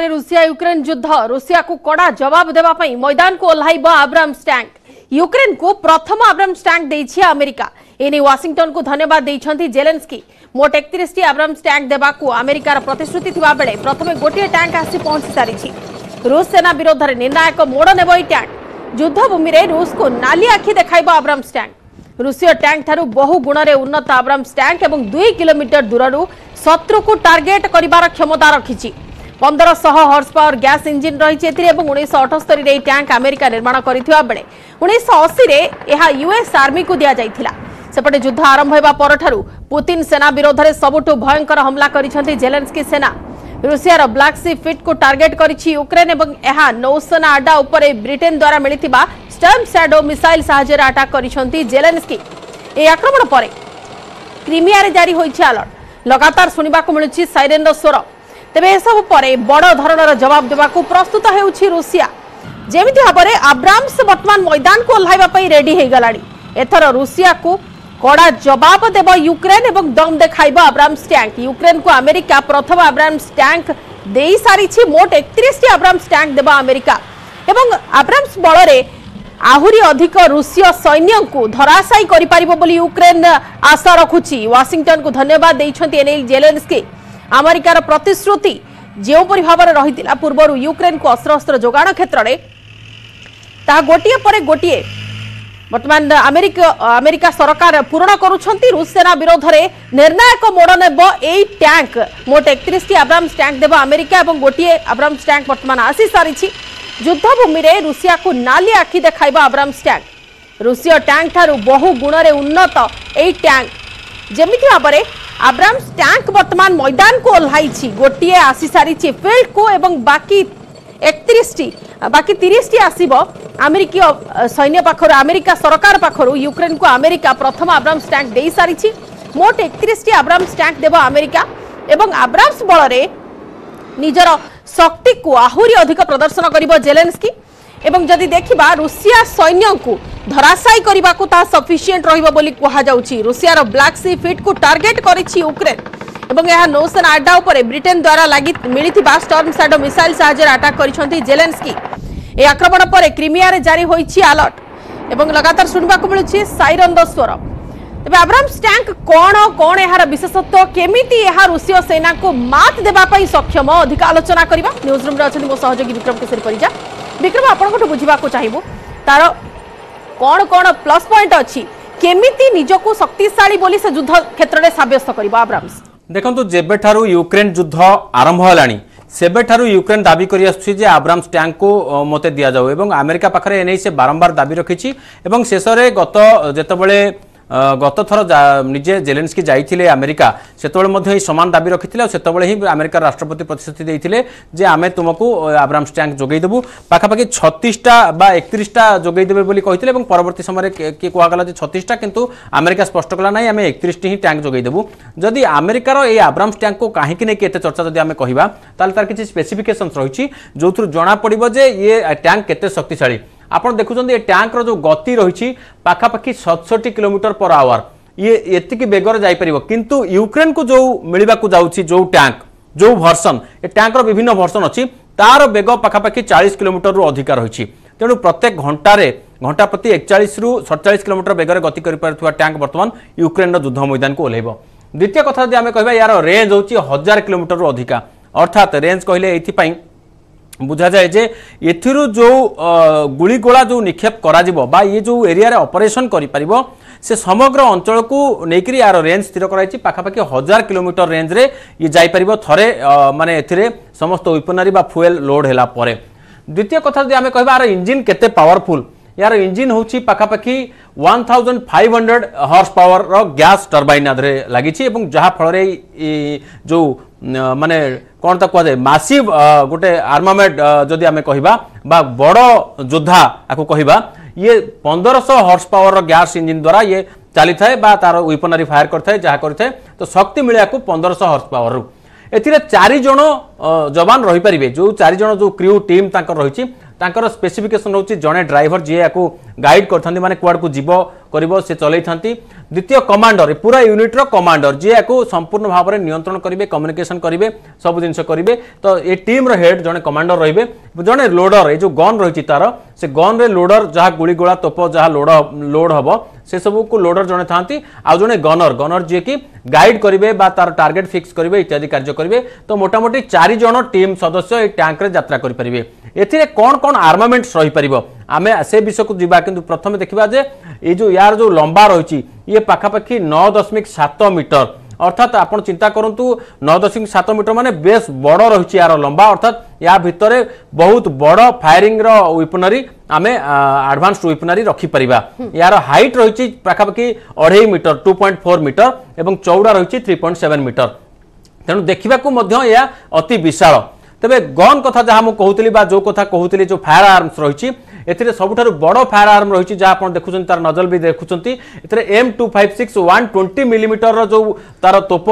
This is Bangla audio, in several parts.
रुषिया युक्रेन युद्ध रुषिया को कड़ा जवाब देवाई मैदान को ओह्ल आब्राम स्टैंक युक्रेन को प्रथम आब्राम स्टैंक अमेरिका एने वाशिंगटन को धन्यवाद जेलेन्की मोट एक आब्राम स्टैंक देवा आमेरिकार प्रतिश्रुति बेले प्रथम गोटे टैंक आसी पहुंची सारी रुष सेना विरोध में निर्णायक मोड़ नेब टैंक युद्धभूमि रुष को नाली आखि देखा आब्राम स्टैंक रुषिय टैंक ठार् बहु गुण से उन्नत आब्राम स्टैंक दुई कोमीटर दूर शत्रु को टार्गेट करमता रखी ପନ୍ଦରଶହ ହର୍ସ ପାୱାର ଗ୍ୟାସ୍ ଇଞ୍ଜିନ୍ ରହିଛି ଏଥିରେ ଏବଂ ଉଣେଇଶହ ଅଠସ୍ତରୀରେ ଏହି ଟ୍ୟାଙ୍କ ଆମେରିକା ନିର୍ମାଣ କରିଥିବା ବେଳେ ଉଣେଇଶହ ଅଶୀରେ ଏହା ୟୁଏସ୍ ଆର୍ମିକୁ ଦିଆଯାଇଥିଲା ସେପଟେ ଯୁଦ୍ଧ ଆରମ୍ଭ ହେବା ପରଠାରୁ ପୁତିନ୍ ସେନା ବିରୋଧରେ ସବୁଠୁ ଭୟଙ୍କର ହମଲା କରିଛନ୍ତି ଜେଲେନ୍ସକି ସେନା ରୁଷିଆର ବ୍ଲାକ୍ ସି ଫିଟ୍କୁ ଟାର୍ଗେଟ୍ କରିଛି ୟୁକ୍ରେନ୍ ଏବଂ ଏହା ନୌସେନା ଆଡ୍ଡା ଉପରେ ବ୍ରିଟେନ୍ ଦ୍ୱାରା ମିଳିଥିବା ଷ୍ଟର୍ମ ସ୍ୟାଡୋ ମିସାଇଲ୍ ସାହାଯ୍ୟରେ ଆଟାକ୍ କରିଛନ୍ତି ଜେଲେନ୍ସକି ଏହି ଆକ୍ରମଣ ପରେ କ୍ରିମିଆରେ ଜାରି ହୋଇଛି ଆଲର୍ଟ ଲଗାତାର ଶୁଣିବାକୁ ମିଳୁଛି ସାଇରେନ୍ର ସ୍ୱର ତେବେ ଏସବୁ ପରେ ବଡ଼ ଧରଣର ଜବାବ ଦେବାକୁ ପ୍ରସ୍ତୁତ ହେଉଛି ରୁଷିଆ ଯେମିତି ଭାବରେ ଆବ୍ରାମ୍ସ ବର୍ତ୍ତମାନ ମୈଦାନକୁ ଓହ୍ଲାଇବା ପାଇଁ ରେଡି ହୋଇଗଲାଣି ଏଥର ରୁଷିଆକୁ କଡ଼ା ଜବାବ ଦେବ ୟୁକ୍ରେନ୍ ଏବଂ ଦମ୍ ଦେଖାଇବ ଆବ୍ରାମ୍ସ ଟ୍ୟାଙ୍କ ୟୁକ୍ରେନ୍କୁ ଆମେରିକା ପ୍ରଥମ ଆବ୍ରାମ୍ସ ଟ୍ୟାଙ୍କ ଦେଇସାରିଛି ମୋଟ ଏକତିରିଶଟି ଆବ୍ରାମ୍ସ ଟ୍ୟାଙ୍କ ଦେବ ଆମେରିକା ଏବଂ ଆବ୍ରାମ୍ସ ବଳରେ ଆହୁରି ଅଧିକ ରୁଷୀୟ ସୈନ୍ୟଙ୍କୁ ଧରାଶାୟୀ କରିପାରିବ ବୋଲି ୟୁକ୍ରେନ୍ ଆଶା ରଖୁଛି ୱାଶିଂଟନକୁ ଧନ୍ୟବାଦ ଦେଇଛନ୍ତି ଏନେଇ ଜେଲେନ୍ସକି ଆମେରିକାର ପ୍ରତିଶ୍ରୁତି ଯେଉଁପରି ଭାବରେ ରହିଥିଲା ପୂର୍ବରୁ ୟୁକ୍ରେନ୍କୁ ଅସ୍ତ୍ରଶସ୍ତ୍ର ଯୋଗାଣ କ୍ଷେତ୍ରରେ ତାହା ଗୋଟିଏ ପରେ ଗୋଟିଏ ବର୍ତ୍ତମାନ ଆମେରିକା ଆମେରିକା ସରକାର ପୂରଣ କରୁଛନ୍ତି ରୁଷ ସେନା ବିରୋଧରେ ନିର୍ଣ୍ଣାୟକ ମୋଡ଼ ନେବ ଏଇ ଟ୍ୟାଙ୍କ ମୋଟ ଏକତିରିଶଟି ଆବ୍ରାମ୍ସ ଟ୍ୟାଙ୍କ ଦେବ ଆମେରିକା ଏବଂ ଗୋଟିଏ ଆବ୍ରାମ୍ସ ଟ୍ୟାଙ୍କ ବର୍ତ୍ତମାନ ଆସିସାରିଛି ଯୁଦ୍ଧଭୂମିରେ ରୁଷିଆକୁ ନାଲି ଆଖି ଦେଖାଇବ ଆବ୍ରାମ୍ସ ଟ୍ୟାଙ୍କ ରୁଷୀୟ ଟ୍ୟାଙ୍କ ଠାରୁ ବହୁ ଗୁଣରେ ଉନ୍ନତ ଏଇ ଟ୍ୟାଙ୍କ ଯେମିତି ଭାବରେ আব্রামস ট্যাঙ্ক বর্তমান ময়দানকু ওহ্লাইছি গোটিয়ে আসি সারিছে ফিল্ডকু এবং বাকি একত্রিশটি বাকি তিরিশটি আসব আমেরিকীয় সৈন্য পাখর আমেরিকা সরকার পাখর ইউক্রেনকু আমেরিকা প্রথম আব্রামস ট্যাঙ্ক দিয়ে সারিছি মোট একত্রিশটি আব্রামস ট্যাঙ্ক দেব আমেরিকা এবং আব্রামস বলরে ନିଜର ଶକ୍ତିକୁ ଆହୁରି অধিক প্রদর্শন করব ଜେଲେନ୍ସକି এবং যদি দেখা রুষিয়া সৈন্যকে ধরাশায়ী করা তাহা সফিসিয়েন্ট রহব বলে কুহযাচ্ছে রুষিয়ার ব্লাক সি ফিটকু টার্গেট করেছে ইউক্রেন এবং এ নৌসেনা আড্ডা উপরে ব্রিটেন দ্বারা লাগি মিলিথিবা স্টর্ম স্যাডো মিসাইল সাহায্যে আটাক করেছেন জেলেন্সকি এই আক্রমণ পরে ক্রিমিয়ারে জারি হয়েছে আলর্ট এবং লগাতার শুণবাকে মিলুছে সাইরন্দ স্বর তবে আব্রাহমস ট্যাঙ্ক কোণ কোণ এর বিশেষত্ব কেমিতি এহা রুষীয় সেনাকে মাত দেওয়া সক্ষম অধিক আলোচনা করা নিউজ রুম্রে অনেক মো সহযোগী বিক্রম কেশরী পরিজা বিক্রম আপনার বুঝবাকে চাইবু তার কোণ কোণ প্লস পয়েন্ট অছি কেমিতি নিজকু শক্তিশালী বলি সে যুদ্ধ ক্ষেত্রে সাব্যস্ত করিব আব্রামস দেখন্তু যেবেঠারু ইউক্রেন যুদ্ধ আরম্ভ হলানি সেবেঠারু ইউক্রেন দাবি করে আসছে যে আব্রামস ট্যাঙ্কু মতে দিয়া যাও এবং আমেরিকা পাখে এনে সে বারম্বার দাবি রাখি এবং শেষে গত যেতবে গত থর নিজে ଯାଇଥିଲେ যাই আমেরিকা ମଧ୍ୟ ଏହି ସମାନ ଦାବି ରଖିଥିଲେ ଆଉ ସେତେବେଳେ ହିଁ রাষ্ট্রপতি প্রতিশ্রুতি ପ୍ରତିଶ୍ରୁତି যে আমি ଆମେ আব্রাহাম স্ট্যাঙ্ক যোগাই দেবু পাখাপাখি ছত্রিশটা বা একত্রিশটা যোগাই দেবে বলে কে এবং পরবর্তী সময় কি কুয়া যে ছত্রিশটা কিন্তু আমেরিকা স্পষ্ট কলা না আমি একত্রিশটি হি ট্যাঙ্ক যোগাই দেবু যদি আমেরিকার এই আব্রাহাম স্ট্যাঙ্ক কাহিকি নেই এত চর্চা যদি আমি কহা তাহলে তার কিছু স্পেসিফিকেসন্স রয়েছে যে জনা পড়ব যে ইয়ে ট্যাঙ্ক কত শক্তিশালী ଆପଣ ଦେଖୁଛନ୍ତି ଏ ଟ୍ୟାଙ୍କର ଯେଉଁ ଗତି ରହିଛି ପାଖାପାଖି ସତଷଠି କିଲୋମିଟର ପର ଆୱାର ଇଏ ଏତିକି ବେଗରେ ଯାଇପାରିବ କିନ୍ତୁ ୟୁକ୍ରେନକୁ ଯେଉଁ ମିଳିବାକୁ ଯାଉଛି ଯେଉଁ ଟ୍ୟାଙ୍କ ଯେଉଁ ଭର୍ସନ ଏ ଟ୍ୟାଙ୍କର ବିଭିନ୍ନ ଭର୍ସନ ଅଛି ତାର ବେଗ ପାଖାପାଖି ଚାଳିଶ କିଲୋମିଟରରୁ ଅଧିକା ରହିଛି ତେଣୁ ପ୍ରତ୍ୟେକ ଘଣ୍ଟାରେ ଘଣ୍ଟା ପ୍ରତି ଏକଚାଳିଶରୁ ସତଚାଳିଶ କିଲୋମିଟର ବେଗରେ ଗତି କରିପାରୁଥିବା ଟ୍ୟାଙ୍କ ବର୍ତ୍ତମାନ ୟୁକ୍ରେନର ଯୁଦ୍ଧ ମଇଦାନକୁ ଓହ୍ଲାଇବ ଦ୍ୱିତୀୟ କଥା ଯଦି ଆମେ କହିବା ଏହାର ରେଞ୍ଜ ହେଉଛି ହଜାର କିଲୋମିଟରରୁ ଅଧିକା ଅର୍ଥାତ୍ ରେଞ୍ଜ କହିଲେ ଏଇଥିପାଇଁ ବୁଝାଯାଏ ଯେ ଏଥିରୁ ଯେଉଁ ଗୁଳିଗୋଳା ଯେଉଁ ନିକ୍ଷେପ କରାଯିବ ବା ଇଏ ଯେଉଁ ଏରିଆରେ ଅପରେସନ୍ କରିପାରିବ ସେ ସମଗ୍ର ଅଞ୍ଚଳକୁ ନେଇକରି ଏହାର ରେଞ୍ଜ ସ୍ଥିର କରାଯାଇଛି ପାଖାପାଖି ହଜାର କିଲୋମିଟର ରେଞ୍ଜରେ ଇଏ ଯାଇପାରିବ ଥରେ ମାନେ ଏଥିରେ ସମସ୍ତ ୱେପନାରୀ ବା ଫୁଏଲ୍ ଲୋଡ୍ ହେଲା ପରେ ଦ୍ୱିତୀୟ କଥା ଯଦି ଆମେ କହିବା ଏହାର ଇଞ୍ଜିନ୍ କେତେ ପାୱାରଫୁଲ୍ यार इंजिन हूँ पाखापाखि one thousand five hundred horse power gas turbine आधे लगी जहाँफल जो मानने कौन तक कहुए मासीव गोटे आर्मामेट जदि आम कह बड़ जोधा आपको कहवा ये पंदरश हर्स पावर गैस इंजिन द्वारा ये चली थाए तार वेपनारी फायर करें जहाँ करें तो शक्ति मिले आपको पंदरश हर्स पावर रु ए जण जवान रही पारिबे जो चारि जण जो क्रू टीम तांकर रहिछि ତାଙ୍କର ସ୍ପେସିଫିକେସନ୍ ହେଉଛି ଜଣେ ଡ୍ରାଇଭର ଯିଏ ୟାକୁ ଗାଇଡ଼ କରିଥାନ୍ତି ମାନେ କୁଆଡ଼କୁ ଯିବ କରିବ ସେ ଚଲେଇଥାନ୍ତି ଦ୍ୱିତୀୟ କମାଣ୍ଡର ପୁରା ୟୁନିଟ୍ର କମାଣ୍ଡର ଯିଏ ୟାକୁ ସମ୍ପୂର୍ଣ୍ଣ ଭାବରେ ନିୟନ୍ତ୍ରଣ କରିବେ କମ୍ୟୁନିକେସନ୍ କରିବେ ସବୁ ଜିନିଷ କରିବେ ତ ଏ ଟିମ୍ର ହେଡ଼୍ ଜଣେ କମାଣ୍ଡର ରହିବେ ଜଣେ ଲୋଡ଼ର ଏ ଯେଉଁ ଗନ୍ ରହିଛି ତାର ସେ ଗନ୍ରେ ଲୋଡ଼ର ଯାହା ଗୁଳିଗୋଳା ତୋପ ଯାହା ଲୋଡ଼ ଲୋଡ଼ ହେବ ସେସବୁକୁ ଲୋଡର ଜଣେ ଥାନ୍ତି ଆଉ ଜଣେ ଗନର ଗନର ଯିଏକି ଗାଇଡ୍ କରିବେ ବା ତାର ଟାର୍ଗେଟ୍ ଫିକ୍ସ କରିବେ ଇତ୍ୟାଦି କାର୍ଯ୍ୟ କରିବେ ତ ମୋଟାମୋଟି ଚାରିଜଣ ଟିମ୍ ସଦସ୍ୟ ଏହି ଟ୍ୟାଙ୍କରେ ଯାତ୍ରା କରିପାରିବେ ଏଥିରେ କ'ଣ କ'ଣ ଆର୍ମାମେଣ୍ଟସ୍ ରହିପାରିବ ଆମେ ସେ ବିଷୟକୁ ଯିବା କିନ୍ତୁ ପ୍ରଥମେ ଦେଖିବା ଯେ ଏଇ ଯେଉଁ ୟାର ଯେଉଁ ଲମ୍ବା ରହିଛି ଇଏ ପାଖାପାଖି ନଅ ଦଶମିକ ସାତ ମିଟର অর্থাৎ আপনার চিন্তা করতু নয় দশমিক সাত মিটর মানে বেশ বড় রয়েছে এর লম্বা অর্থাৎ ইয়া ভিতরে বহুত বড় ফায়ারিংর ওয়েপনারি আমি আডভান্স ওয়েপনারি রখিপারা ইয়ার হাইট রয়েছে পাখাপাখি অঢ়াই metre two point four metre এবং চৌড়া রয়েছে থ্রি পয়েন্ট সেভেন মিটর তেমন দেখা অতি বিশাল তবে গন কথা যা মুলি বা যে কথা কুলি যে ফায়ার আর্মস রয়েছে ଏଥିରେ ସବୁଠାରୁ ବଡ଼ ଫାୟାର ଆର୍ମ ରହିଛି ଯାହା ଆପଣ ଦେଖୁଛନ୍ତି ତାର ନଜଲ ବି ଦେଖୁଛନ୍ତି ଏଥିରେ M two five six one twenty ମିଲିମିଟରର ଯେଉଁ ତାର ତୋପ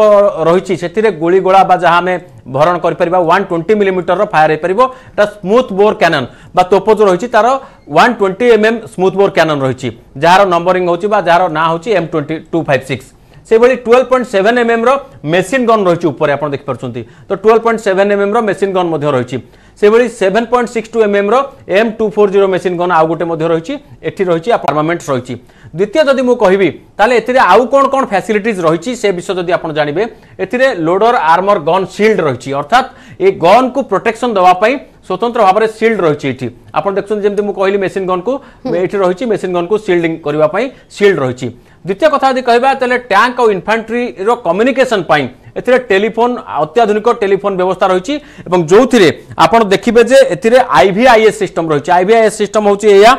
ରହିଛି ସେଥିରେ ଗୁଳିଗୋଳା ବା ଯାହା ଆମେ ଭରଣ କରିପାରିବା ୱାନ୍ ଟ୍ୱେଣ୍ଟି ମିଲିମିଟରର ଫାୟାର ହେଇପାରିବ ଏଟା ସ୍ମୁଥ୍ ବୋର୍ କ୍ୟାନନ୍ ବା ତୋପ ଯେଉଁ ରହିଛି ତାର one twenty M M smooth bore cannon ରହିଛି ଯାହାର ନମ୍ବରିଂ ହେଉଛି ବା ଯାହାର ନାଁ ହେଉଛି M twenty two five six সেভাবে twelve point seven M M machine gun রয়েছে উপরে আপনার দেখিপার তো twelve point seven M M machine gun রয়েছে সেভাবে seven point six two M M M two four zero machine gun আউ গোটে মধ্যে রয়েছে এটি রয়েছে আর্মামেন্টস রয়েছে দ্বিতীয় যদি মু কহিবি তাহলে এতে আউ কোণ কোণ ফ্যাসিলিটিজ রয়েছে সে বিষয়ে যদি আপনার জাঁবে এতে লোডর আর্মর গন সিল্ড রয়েছে অর্থাৎ এই গন কু প্রোটেকশন দেওয়া স্বতন্ত্র ভাবে সিল্ড রয়েছে এটি আপনার দেখছেন যেমন মু কহিলি মেসিন গন কু এটি রয়েছে মেসিন গন কু সিল্ডিং করা সিল্ড রয়েছে দ্বিতীয় কথা যদি কহা তাহলে ট্যাঙ্ক আউ ইনফ্যান্ট্রির কম্যুনিকেসন পাই এতে টেলিফোন অত্যাধুনিক টেলিফোন ব্যবস্থা রয়েছে এবং যে আপনার দেখবে যে এতে আইভিআইএস সিস্টম রয়েছে আইভিআইএস সিস্টম হচ্ছে এয়া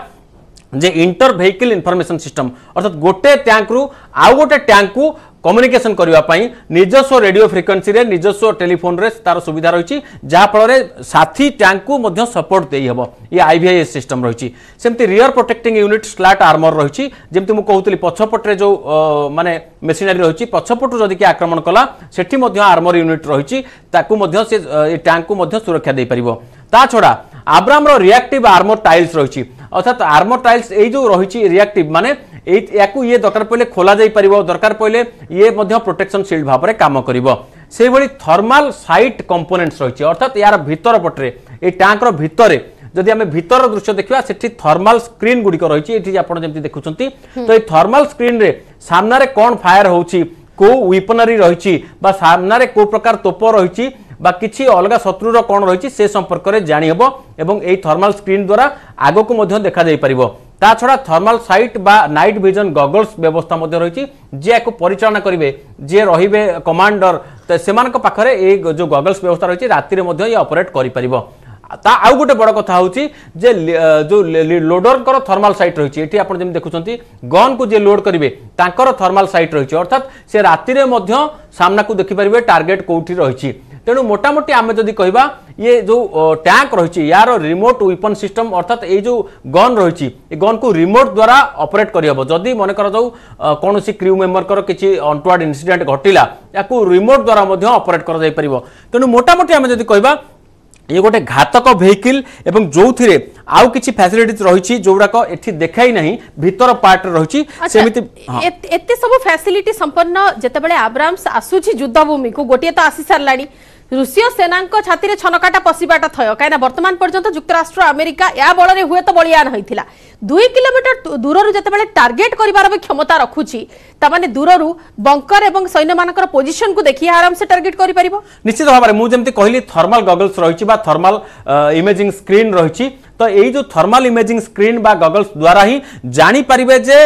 যে ইন্টর ভেহিকল ইনফরমেশন সিস্টম অর্থাৎ গোটে ট্যাঙ্কু আউ গোটে ট্যাঙ্কু কম্যুনিকেসন করা নিজস্ব রেডিও ফ্রিকোয়েন্সি নিজস্ব টেলিফোনে তার সুবিধা রয়েছে যাফলে সাথী ট্যাঙ্কু সপোর্ট দিয়ে হব ইয়ে আইভিআইএস সিস্টম রয়েছে সেমতি rear protecting unit slat armour রয়েছে যেমনি মু কৌলি পছপটে যে মানে মেসিনারি রয়েছে পছপটু যদি কি আক্রমণ কলা সেটি আর্মর ইউনিট রয়েছে তাকে সে ট্যাঙ্কু সুরক্ষা দিয়ে পাব তা ছড়া আব্রামর রিয়াক্টিভ আর্মর টাইলস রয়েছে অর্থাৎ আর্মর টাইলস এই যে রয়েছে রিয়াক্টিভ মানে ୟାକୁ ଇଏ ଦରକାର ପଡ଼ିଲେ ଖୋଲାଯାଇପାରିବ ଦରକାର ପଡ଼ିଲେ ଇଏ ମଧ୍ୟ ପ୍ରୋଟେକ୍ସନ୍ ସିଲ୍ଡ ଭାବରେ କାମ କରିବ ସେହିଭଳି ଥର୍ମାଲ୍ ସାଇଟ୍ କମ୍ପୋନେଣ୍ଟସ୍ ରହିଛି ଅର୍ଥାତ୍ ଏହାର ଭିତର ପଟରେ ଏଇ ଟ୍ୟାଙ୍କର ଭିତରେ ଯଦି ଆମେ ଭିତର ଦୃଶ୍ୟ ଦେଖିବା ସେଠି ଥର୍ମାଲ୍ ସ୍କ୍ରିନ୍ ଗୁଡ଼ିକ ରହିଛି ଏଠି ଆପଣ ଯେମିତି ଦେଖୁଛନ୍ତି ତ ଏଇ ଥର୍ମାଲ୍ ସ୍କ୍ରିନ୍ରେ ସାମ୍ନାରେ କ'ଣ ଫାୟାର ହେଉଛି କେଉଁ ୱିପନାରୀ ରହିଛି ବା ସାମ୍ନାରେ କେଉଁ ପ୍ରକାର ତୋପ ରହିଛି বা কিছু অলগা শত্রুর কোণ রয়েছে সে সম্পর্কের জাঁহব এবং এই থর্মাল স্ক্রিন দ্বারা আগকু দেখা যাইপার তাছাড়া থর্মাল সাইট বা নাইট ভিজন গগলস ব্যবস্থা মধ্যে রয়েছে যে পরিচালনা করবে যে রহবে কমান্ডর সেমান পাখে এই যে গগলস ব্যবস্থা রয়েছে রাতে মধ্যে ইয়ে অপরেট করে পাব তা আউ গোটে বড় কথা হচ্ছে যে যে লোডরঙ্কর থর্মাল সাইট রয়েছে এটি আপনার যেমন দেখুছেন গনকু যে লোড করবে তাঁর থর্মাল সাইট রয়েছে অর্থাৎ সে রাতে সামনাকু দেখিপারে টার্গেট কোটি রয়েছে তেমন মোটামুটি আমি যদি কহা ইয়ে যে ট্যাঙ্ক রয়েছে ইয়ার রিমোট ওয়েপন সিস্টম অর্থাৎ এই যে গন রয়েছে এই গনকু রিমোট দ্বারা অপরেট করিহব যদি মনে কর যে কৌশি ক্রিউ মেম্বরকর কিছু অন্টওয়ার্ড ইনসিডেন্ট ঘটিলা ইয়াকু রিমোট দ্বারা মধ্যে অপরেট করা যাইপারিব তেমন মোটামুটি আমি যদি কহা ଇଏ ଗୋଟେ ଘାତକ ଭେହିକିଲ୍ ଏବଂ ଯୋଉଥିରେ ଆଉ କିଛି ଫ୍ୟାସିଲିଟିଜ୍ ରହିଛି ଯୋଉଗୁଡାକ ଏଠି ଦେଖାଇ ନାହିଁ ଭିତର ପାର୍ଟରେ ରହିଛି ସେମିତି ଏତେ ସବୁ ଫ୍ୟାସିଲିଟି ସମ୍ପନ୍ନ ଯେତେବେଳେ ଆବ୍ରାମ୍ସ ଆସୁଛି ଯୁଦ୍ଧଭୂମିକୁ ଗୋଟିଏ ତ ଆସି ସାରିଲାଣି রুষীয় সেনাঙ্ক ছাতিরে ছনকাটা পশিবাটা থয় কিনা বর্তমান পর্যন্ত যুক্তরাষ্ট্র আমেরিকা এ বলরে হুয়েত বলিয়ান হয়েছিল দুই কিলোমিটর দূরর যেতবে টার্গেট করবার আমি ক্ষমতা রাখুছি তার দূরর বঙ্কর এবং সৈন্য মান পোজিশন কু দেখি আরামসে টার্গেট করে পাব নিশ্চিত ভাবে মু যেমতি কহিলি থর্মাল গগলস রয়েছে বা থর্মাল ইমেজিং স্ক্রিন রয়েছে তো এই যে থর্মাল ইমেজিং স্ক্রিন বা গগলস দ্বারা হি জাঁপারে যে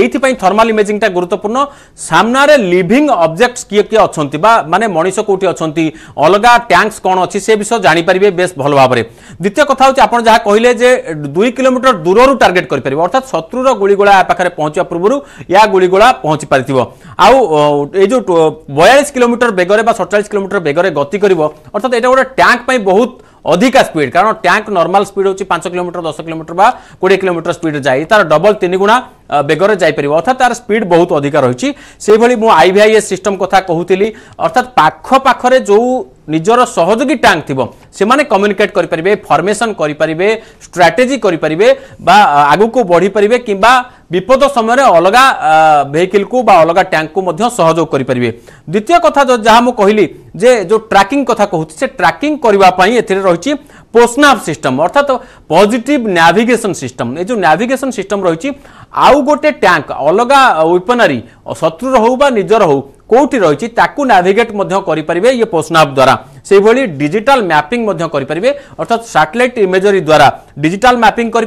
এইপাই থর্মাল ইমেজিংটা গুরুত্বপূর্ণ সামনারে লিভিং অবজেক্টস কিয়ে কিয়ে অনেক বা মানে মানুষ কোটি অনেক অলগা ট্যাঙ্কস কণ অ সে বিষয়ে জাঁপারে বেশ ভালো ভাবে দ্বিতীয় কথা হচ্ছে আপনার যা কহিলেন যে দুই কিলোমিটর দূরর টার্গেট করে পাব অর্থাৎ শত্রুর গুড়িগোলা পাখে পৌঁছা পূর্ণ ইয়া গুড়িগোলা পৌঁছি পারিব আউ এই যে বয়ালিশ কিলোমিটর বেগরে বা সতচাশ কিলোমিটর বেগরে গতি করব অর্থাৎ এটা গোটে ট্যাঙ্ক পাই বহুত ଅଧିକା ସ୍ପିଡ୍ କାରଣ ଟ୍ୟାଙ୍କ ନର୍ମାଲ ସ୍ପିଡ୍ ହେଉଛି ପାଞ୍ଚ କିଲୋମିଟର ଦଶ କିଲୋମିଟର ବା କୋଡ଼ିଏ କିଲୋମିଟର ସ୍ପିଡ୍ ଯାଏ ତାର ଡବଲ ତିନି ବେଗରେ ଯାଇପାରିବ ଅର୍ଥାତ୍ ତାର ସ୍ପିଡ୍ ବହୁତ ଅଧିକା ରହିଛି ସେଇଭଳି ମୁଁ ଆଇଭିଆଇଏସ୍ ସିଷ୍ଟମ୍ କଥା କହୁଥିଲି ଅର୍ଥାତ୍ ପାଖ ପାଖରେ ଯେଉଁ ନିଜର ସହଯୋଗୀ ଟ୍ୟାଙ୍କ ଥିବ ସେମାନେ କମ୍ୟୁନିକେଟ୍ କରିପାରିବେ ଫର୍ମେସନ୍ କରିପାରିବେ ଷ୍ଟ୍ରାଟେଜି କରିପାରିବେ ବା ଆଗକୁ ବଢ଼ିପାରିବେ କିମ୍ବା ବିପଦ ସମୟରେ ଅଲଗା ଭେହିକିଲ୍କୁ ବା ଅଲଗା ଟ୍ୟାଙ୍କକୁ ମଧ୍ୟ ସହଯୋଗ କରିପାରିବେ ଦ୍ୱିତୀୟ କଥା ଯାହା ମୁଁ କହିଲି ଯେ ଯେଉଁ ଟ୍ରାକିଂ କଥା କହୁଛି ସେ ଟ୍ରାକିଂ କରିବା ପାଇଁ ଏଥିରେ ରହିଛି ପୋସ୍ନାପ୍ ସିଷ୍ଟମ୍ ଅର୍ଥାତ୍ ପଜିଟିଭ୍ ନାଭିଗେସନ୍ ସିଷ୍ଟମ୍ ଏ ଯେଉଁ ନାଭିଗେସନ୍ ସିଷ୍ଟମ୍ ରହିଛି ଆଉ ଗୋଟେ ଟ୍ୟାଙ୍କ ଅଲଗା ୱିପନାରୀ ଶତ୍ରୁର ହେଉ ବା ନିଜର ହେଉ কোটি রয়েছে তাকে নাভিগেট করে ইয়ে পোস্নাপ দ্বারা সেইভাবে ডিজিটাল ম্যাপিং করে অর্থাৎ স্যাটেলাইট ইমেজরি দ্বারা ডিজিটাল ম্যাপিং করে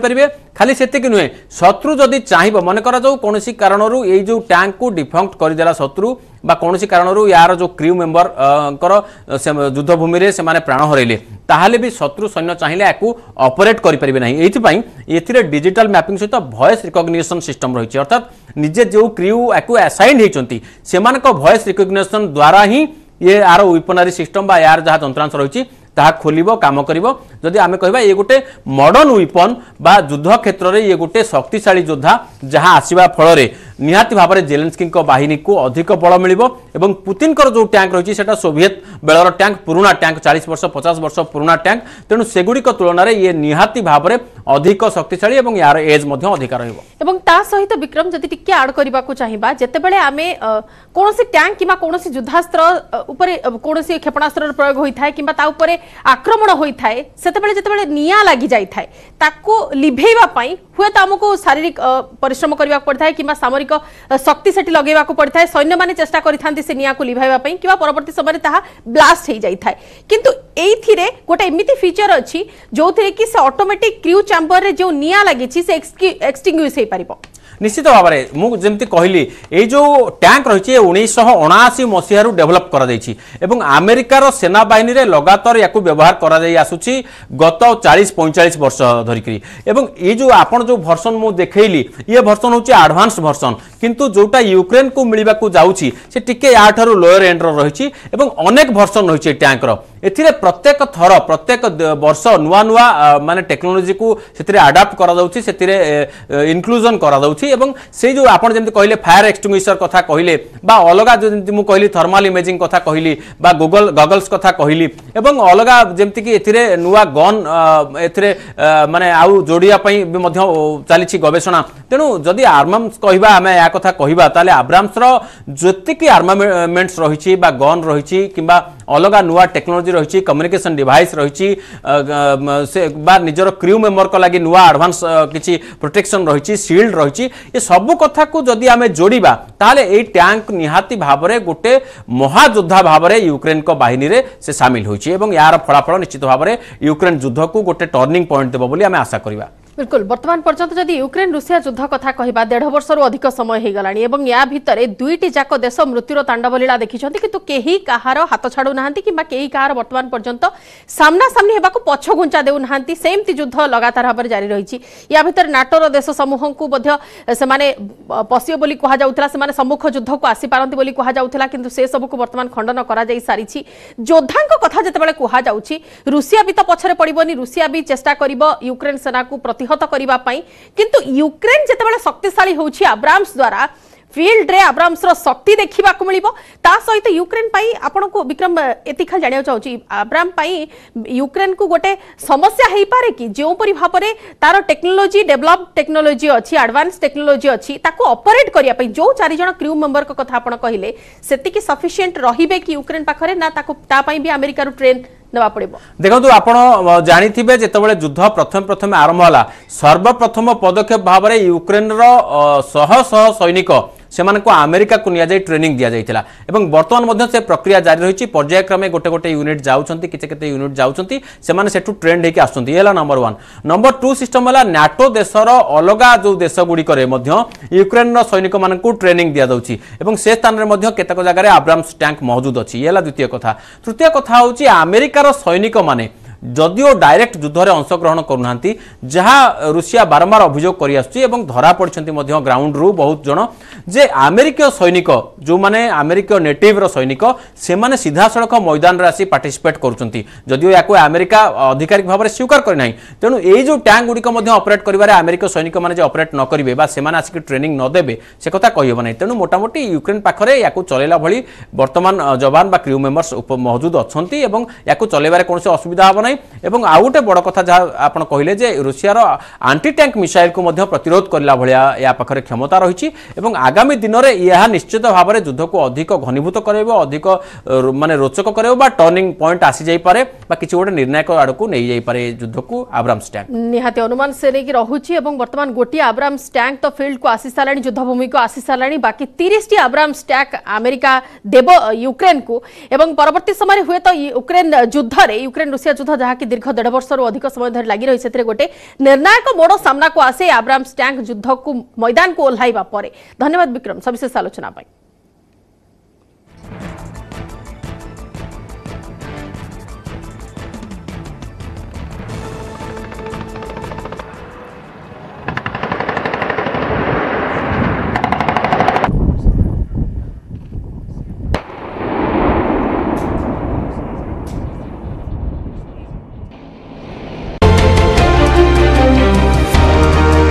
খালি সেতিকি নুহে শত্রু যদি চাহিব মনে করা যাও কোণী কারণর এই যে ট্যাঙ্কু ডিফঙ্ক্ট করেদেলা শত্রু বা কোণী কারণর ইয়ার যে ক্রিউ মেম্বরকর যুদ্ধভূমি সে প্রাণ হরাইলে তাহলে বি শত্রু সৈন্য চাইলে একু অপরেট করে পারে না এইপাই এতে ডিজিটাল ম্যাপিং সহ ভয়েস রিকগনিশন সিস্টম রয়েছে অর্থাৎ নিজে যে ক্রিউ একু আসাইন হয়েছেন সে ভয়েস ভয়েস রিকগনেসন দ্বারা হি ইয়ে আর ওয়েপনারি সিস্টম বা এর যা যন্ত্রাংশ রয়েছে তাহা খোলিব কাম করিব যদি আমি কহিবা ইয়ে গোটে মডর্ন ওয়েপন বা যুদ্ধ ক্ষেত্রে ইয়ে গোটে শক্তিশালী যোদ্ধা যাহা আসিবা ফলরে निहाती भाव में जेलेन्स्की बाहन को अधिक बल मिल पुतिन जो टैंक रही है सोभियत बेलर टैंक पुणा टैंक चालीस वर्ष पचास वर्ष पुणा टैंक तेणु सेगुड़ तुलन में ये निहाती भाव में अधिक शक्तिशा और यार एज अधिक रही विक्रम जब टी आड करने चाहिए जिते आम कौन टैंक कि कौन क्षेपणास्त्र प्रयोग होता है कि आक्रमण होता है से निया लग जाए लिभेवाई हूं तो आमको शारीरिक पिश्रम करने को पड़ता है कि सामरिक ସୈନିକ ଶକ୍ତି ସେଠି ଲଗାଇବାକୁ ପଡ଼ିଥାଏ ସୈନ୍ୟମାନେ ଚେଷ୍ଟା କରିଥାନ୍ତି ସେ ନିଆଁକୁ ଲିଭାଇବା ପାଇଁ କିମ୍ବା ପରବର୍ତ୍ତୀ ସମୟରେ ତାହା ବ୍ଲାଷ୍ଟ ହୋଇଯାଇଥାଏ କିନ୍ତୁ ଏଇଥିରେ ଗୋଟେ ଏମିତି ଫିଚର ଅଛି ଯେଉଁଥିରେ କି ସେ ଅଟୋମେଟିକ୍ କ୍ରିଉ ଚାମ୍ବରରେ ଯେଉଁ ନିଆଁ ଲାଗିଛି ସେ ଏକ୍ସଟିଙ୍ଗୁଇସ୍ ହୋଇପାରିବ ନିଶ୍ଚିତ ଭାବରେ ମୁଁ ଯେମିତି କହିଲି ଏଇ ଯେଉଁ ଟ୍ୟାଙ୍କ ରହିଛି ଉଣେଇଶହ ଅଣାଅଶୀ ମସିହାରୁ ଡେଭଲପ୍ କରାଯାଇଛି ଏବଂ ଆମେରିକାର ସେନାବାହିନୀରେ ଲଗାତାର ୟାକୁ ବ୍ୟବହାର କରାଯାଇ ଆସୁଛି ଗତ ଚାଳିଶ ପଇଁଚାଳିଶ ବର୍ଷ ଧରିକିରି ଏବଂ ଏଇ ଯେଉଁ ଆପଣ ଯେଉଁ ଭର୍ସନ୍ ମୁଁ ଦେଖେଇଲି ଇଏ ଭର୍ସନ୍ ହେଉଛି ଆଡ଼ଭାନ୍ସ ଭର୍ସନ୍ କିନ୍ତୁ ଯେଉଁଟା ୟୁକ୍ରେନ୍କୁ ମିଳିବାକୁ ଯାଉଛି ସେ ଟିକେ ୟାଠାରୁ ଲୋୟର ଏଣ୍ଡର ରହିଛି ଏବଂ ଅନେକ ଭର୍ସନ୍ ରହିଛି ଟ୍ୟାଙ୍କର ଏଥିରେ ପ୍ରତ୍ୟେକ ଥର ପ୍ରତ୍ୟେକ ବର୍ଷ ନୂଆ ନୂଆ ମାନେ ଟେକ୍ନୋଲୋଜିକୁ ସେଥିରେ ଆଡାପ୍ଟ କରାଯାଉଛି ସେଥିରେ ଇନକ୍ଲୁଜନ୍ କରାଯାଉଛି ଏବଂ ସେଇ ଯେଉଁ ଆପଣ ଯେମିତି କହିଲେ ଫାୟାର ଏକ୍ସଟିଙ୍ଗୁଇସର କଥା କହିଲେ ବା ଅଲଗା ଯେମିତି ମୁଁ କହିଲି ଥର୍ମାଲ ଇମେଜିଂ କଥା କହିଲି ବା ଗୁଗଲ ଗଗଲ୍ସ କଥା କହିଲି ଏବଂ ଅଲଗା ଯେମିତିକି ଏଥିରେ ନୂଆ ଗନ୍ ଏଥିରେ ମାନେ ଆଉ ଯୋଡ଼ିବା ପାଇଁ ବି ମଧ୍ୟ ଚାଲିଛି ଗବେଷଣା ତେଣୁ ଯଦି ଆର୍ମାମ୍ସ କହିବା ଆମେ ଏହା କଥା କହିବା ତାହେଲେ ଆବ୍ରାମ୍ସର ଯେତିକି ଆର୍ମାମେଣ୍ଟସ୍ ରହିଛି ବା ଗନ୍ ରହିଛି କିମ୍ବା अलग नुआ टेक्नोलोजी रही कम्युनिकेसन डिभाइस रही बा निजर क्रू मेम्बर लगी नुआ आडभांस किसी प्रोटेक्शन रही सिल्ड रही सबू सब कथा को जदि आम जोड़ा ताहले यही टैंक निहाती भाव में गोटे महायोद्धा भाव में युक्रेन को बाहन से सामिल होती यार फलाफल निश्चित भाव में युक्रेन युद्ध को गोटे टर्णिंग पॉइंट देव बोली आम आशा करवा ବିଲକୁଲ ବର୍ତ୍ତମାନ ପର୍ଯ୍ୟନ୍ତ ଯଦି ୟୁକ୍ରେନ୍ ରୁଷିଆ ଯୁଦ୍ଧ କଥା କହିବା ଦେଢ଼ ବର୍ଷରୁ ଅଧିକ ସମୟ ହୋଇଗଲାଣି ଏବଂ ୟା ଭିତରେ ଦୁଇଟି ଯାକ ଦେଶ ମୃତ୍ୟୁର ତାଣ୍ଡବ ଲୀଳା ଦେଖିଛନ୍ତି କିନ୍ତୁ କେହି କାହାର ହାତ ଛାଡ଼ୁନାହାନ୍ତି କିମ୍ବା କେହି କାହାର ବର୍ତ୍ତମାନ ପର୍ଯ୍ୟନ୍ତ ସାମ୍ନାସାମ୍ନି ହେବାକୁ ପଛଘୁଞ୍ଚା ଦେଉନାହାନ୍ତି ସେମିତି ଯୁଦ୍ଧ ଲଗାତାର ଭାବରେ ଜାରି ରହିଛି ୟା ଭିତରେ ନାଟୋର ଦେଶ ସମୂହଙ୍କୁ ମଧ୍ୟ ସେମାନେ ପଶିବ ବୋଲି କୁହାଯାଉଥିଲା ସେମାନେ ସମ୍ମୁଖ ଯୁଦ୍ଧକୁ ଆସିପାରନ୍ତି ବୋଲି କୁହାଯାଉଥିଲା କିନ୍ତୁ ସେସବୁକୁ ବର୍ତ୍ତମାନ ଖଣ୍ଡନ କରାଯାଇ ସାରିଛି ଯୋଦ୍ଧାଙ୍କ କଥା ଯେତେବେଳେ କୁହାଯାଉଛି ରୁଷିଆ ବି ତ ପଛରେ ପଡ଼ିବନି ରୁଷିଆ ବି ଚେଷ୍ଟା କରିବ ୟୁକ୍ରେନ୍ ସେନାକୁ ପ୍ରତି প্রতিহত করা কিন্তু ইউক্রেন যেতবে শক্তিশালী হচ্ছে আব্রামস দ্বারা ফিল্ডে আব্রামসর শক্তি দেখা মিলব তা সহিত ইউক্রেন পাই আপনার বিক্রম এটি খালি জাঁয়া চাহুছি আব্রাম পাই ইউক্রেন কু গোটে সমস্যা হয়ে পড়ে কি যেপরি ভাবে তার টেকনোলোজি ডেভেলপ টেকনোলোজি অছি আডভান্স টেকনোলোজি অছি তাকে অপরেট করা যে চারিজন ক্রিউ মেম্বর কথা আপনার কহিলেন সেতিকি সফিসিয়েন্ট রহবে কি ইউক্রেন পাখে না তাকে তা আমেরিকার ট্রেন ଦେବା ପଡ଼ିବ ଦେଖନ୍ତୁ ଆପଣ ଜାଣିଥିବେ ଯେତେବେଳେ ଯୁଦ୍ଧ ପ୍ରଥମେ ପ୍ରଥମେ ଆରମ୍ଭ ହେଲା ସର୍ବପ୍ରଥମ ପଦକ୍ଷେପ ଭାବରେ ୟୁକ୍ରେନ୍ର ଶହ ଶହ ସୈନିକ ସେମାନଙ୍କୁ ଆମେରିକାକୁ ନିଆଯାଇ ଟ୍ରେନିଂ ଦିଆଯାଇଥିଲା ଏବଂ ବର୍ତ୍ତମାନ ମଧ୍ୟ ସେ ପ୍ରକ୍ରିୟା ଜାରି ରହିଛି ପର୍ଯ୍ୟାୟକ୍ରମେ ଗୋଟେ ଗୋଟେ ୟୁନିଟ୍ ଯାଉଛନ୍ତି କିଛି କେତେ ୟୁନିଟ୍ ଯାଉଛନ୍ତି ସେମାନେ ସେଠୁ ଟ୍ରେଣ୍ଡ ହେଇକି ଆସୁଛନ୍ତି ଏ ହେଲା number one number two system ହେଲା ନାଟୋ ଦେଶର ଅଲଗା ଯେଉଁ ଦେଶଗୁଡ଼ିକରେ ମଧ୍ୟ ୟୁକ୍ରେନ୍ର ସୈନିକମାନଙ୍କୁ ଟ୍ରେନିଂ ଦିଆଯାଉଛି ଏବଂ ସେ ସ୍ଥାନରେ ମଧ୍ୟ କେତେକ ଜାଗାରେ ଆବ୍ରାମ୍ସ ଟ୍ୟାଙ୍କ ମହଜୁଦ ଅଛି ଏ ହେଲା ଦ୍ୱିତୀୟ କଥା ତୃତୀୟ କଥା ହେଉଛି ଆମେରିକାର ସୈନିକମାନେ ଯଦିଓ ଡାଇରେକ୍ଟ ଯୁଦ୍ଧରେ ଅଂଶଗ୍ରହଣ କରୁନାହାନ୍ତି ଯାହା ରୁଷିଆ ବାରମ୍ବାର ଅଭିଯୋଗ କରିଆସୁଛି ଏବଂ ଧରା ପଡ଼ିଛନ୍ତି ମଧ୍ୟ ଗ୍ରାଉଣ୍ଡରୁ ବହୁତ ଜଣ ଯେ ଆମେରିକୀୟ ସୈନିକ ଯେଉଁମାନେ ଆମେରିକୀୟ ନେଟିଭ୍ର ସୈନିକ ସେମାନେ ସିଧାସଳଖ ମଇଦାନରେ ଆସି ପାର୍ଟିସିପେଟ୍ କରୁଛନ୍ତି ଯଦିଓ ୟାକୁ ଆମେରିକା ଆଧିକାରିକ ଭାବରେ ସ୍ୱୀକାର କରିନାହିଁ ତେଣୁ ଏଇ ଯେଉଁ ଟ୍ୟାଙ୍କ ଗୁଡ଼ିକ ମଧ୍ୟ ଅପରେଟ୍ କରିବାରେ ଆମେରିକୀୟ ସୈନିକମାନେ ଯେ ଅପରେଟ୍ ନ କରିବେ ବା ସେମାନେ ଆସିକି ଟ୍ରେନିଂ ନ ଦେବେ ସେ କଥା କହିହେବ ନାହିଁ ତେଣୁ ମୋଟାମୋଟି ୟୁକ୍ରେନ୍ ପାଖରେ ୟାକୁ ଚଲେଇଲା ଭଳି ବର୍ତ୍ତମାନ ଯବାନ ବା କ୍ରିଉ ମେମ୍ବର୍ସ ମହଜୁଦ ଅଛନ୍ତି ଏବଂ ୟାକୁ ଚଲେଇବାରେ କୌଣସି ଅସୁବିଧା ହେବ ନାହିଁ ନାହିଁ ଏବଂ ଆଉ ଗୋଟେ ବଡ଼ କଥା ଯାହା ଆପଣ କହିଲେ ଯେ ରୁଷିଆର ଆଣ୍ଟି ଟ୍ୟାଙ୍କ ମିସାଇଲକୁ ମଧ୍ୟ ପ୍ରତିରୋଧ କରିଲା ଭଳିଆ ଏହା ପାଖରେ କ୍ଷମତା ରହିଛି ଏବଂ ଆଗାମୀ ଦିନରେ ଏହା ନିଶ୍ଚିତ ଭାବରେ ଯୁଦ୍ଧକୁ ଅଧିକ ଘନୀଭୂତ କରାଇବ ଅଧିକ ମାନେ ରୋଚକ କରାଇବ ବା ଟର୍ଣ୍ଣିଂ ପଏଣ୍ଟ ଆସିଯାଇପାରେ ବା କିଛି ଗୋଟେ ନିର୍ଣ୍ଣାୟକ ଆଡ଼କୁ ନେଇଯାଇପାରେ ଏ ଯୁଦ୍ଧକୁ ଆବ୍ରାମ୍ସ ଟ୍ୟାଙ୍କ ନିହାତି ଅନୁମାନ ସେ ନେଇକି ରହୁଛି ଏବଂ ବର୍ତ୍ତମାନ ଗୋଟିଏ ଆବ୍ରାମ୍ସ ଟ୍ୟାଙ୍କ ତ ଫିଲ୍ଡକୁ ଆସିସାରିଲାଣି ଯୁଦ୍ଧଭୂମିକୁ ଆସିସାରିଲାଣି ବାକି ତିରିଶଟି ଆବ୍ରାମ୍ସ ଟ୍ୟାଙ୍କ ଆମେରିକା ଦେବ ୟୁକ୍ରେନକୁ ଏବଂ ପରବର୍ତ୍ତୀ ସମୟରେ ହୁଏତ ୟୁକ୍ରେନ ଯୁଦ୍ଧରେ ୟୁକ୍ରେନ ରୁଷିଆ ଯୁଦ୍ଧ ଯାହାକି ଦୀର୍ଘ ଦେଢ଼ ବର୍ଷରୁ ଅଧିକ ସମୟ ଧରି ଲାଗି ରହି ସେଥିରେ ଗୋଟେ ନିର୍ଣ୍ଣାୟକ ମୋଡ଼ ସାମ୍ନାକୁ ଆସେ ଆବ୍ରାମ୍ସ ଟ୍ୟାଙ୍କ ଯୁଦ୍ଧକୁ ମୈଦାନକୁ ଓହ୍ଲାଇବା ପରେ ଧନ୍ୟବାଦ ବିକ୍ରମ ସବିଶେଷ ଆଲୋଚନା ପାଇଁ